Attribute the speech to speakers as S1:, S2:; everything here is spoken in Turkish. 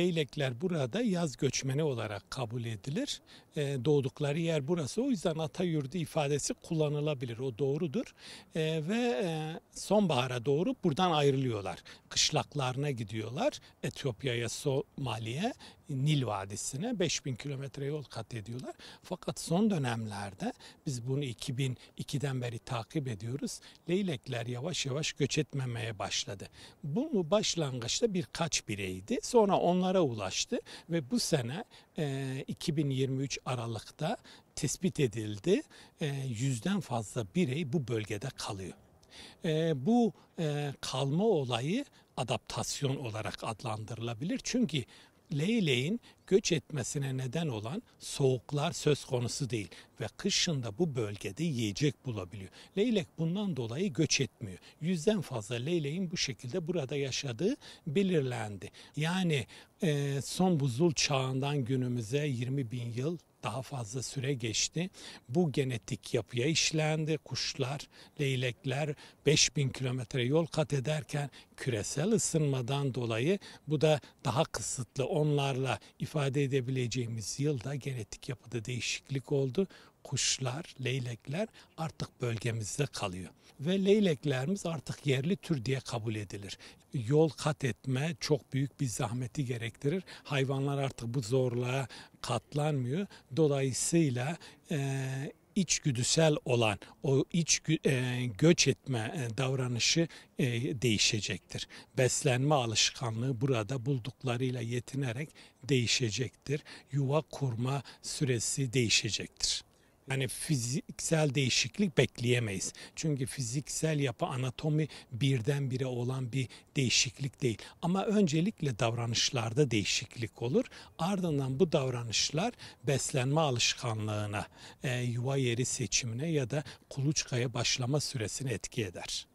S1: Leylekler burada yaz göçmeni olarak kabul edilir. E, doğdukları yer burası. O yüzden ata yurdu ifadesi kullanılabilir. O doğrudur. E, ve e, sonbahara doğru buradan ayrılıyorlar. Kışlaklarına gidiyorlar. Etiyopya'ya, Somali'ye Nil Vadisi'ne 5000 kilometre yol kat ediyorlar. Fakat son dönemlerde biz bunu 2002'den beri takip ediyoruz. Leylekler yavaş yavaş göç etmemeye başladı. Bu başlangıçta birkaç bireydi. Sonra onlara ulaştı ve bu sene e, 2023 Aralık'ta tespit edildi. E, yüzden fazla birey bu bölgede kalıyor. E, bu e, kalma olayı adaptasyon olarak adlandırılabilir. Çünkü leyleğin göç etmesine neden olan soğuklar söz konusu değil ve kışında bu bölgede yiyecek bulabiliyor. Leylek bundan dolayı göç etmiyor. Yüzden fazla leyleğin bu şekilde burada yaşadığı belirlendi. Yani e, son buzul çağından günümüze 20 bin yıl daha fazla süre geçti. Bu genetik yapıya işlendi. Kuşlar, leylekler 5000 kilometre yol kat ederken küresel ısınmadan dolayı bu da daha kısıtlı onlarla ifade edebileceğimiz yılda genetik yapıda değişiklik oldu. Kuşlar, leylekler artık bölgemizde kalıyor ve leyleklerimiz artık yerli tür diye kabul edilir. Yol kat etme çok büyük bir zahmeti gerektirir. Hayvanlar artık bu zorluğa katlanmıyor. Dolayısıyla e, içgüdüsel olan o iç e, göç etme e, davranışı e, değişecektir. Beslenme alışkanlığı burada bulduklarıyla yetinerek değişecektir. Yuva kurma süresi değişecektir. Yani fiziksel değişiklik bekleyemeyiz. Çünkü fiziksel yapı anatomi birden bire olan bir değişiklik değil. Ama öncelikle davranışlarda değişiklik olur. Ardından bu davranışlar beslenme alışkanlığına, e, yuva yeri seçimine ya da kuluçkaya başlama süresini etki eder.